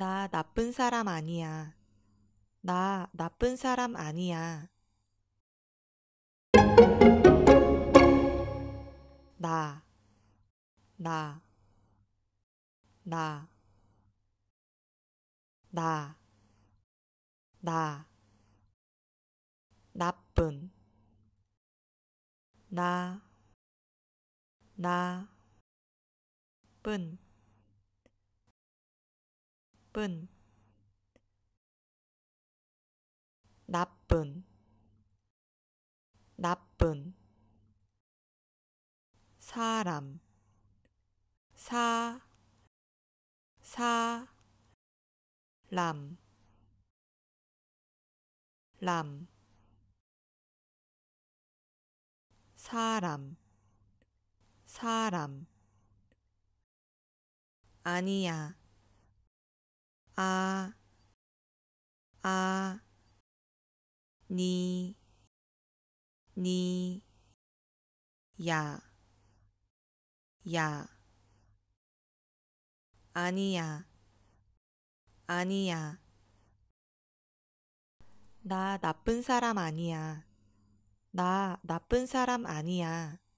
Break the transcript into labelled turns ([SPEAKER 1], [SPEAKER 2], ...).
[SPEAKER 1] 나 나쁜 사람 아니야. 나 나쁜 사람 아니야.
[SPEAKER 2] 나, 나, 나, 나, 나, 나쁜, 나, 나, 쁜. 나쁜 나쁜 나쁜 사람 사 사람 람 사람 사람 아니야 아, 아, 니, 니, 야, 야, 아니야,
[SPEAKER 1] 아니야. 나 나쁜 사람 아니야. 나 나쁜 사람 아니야.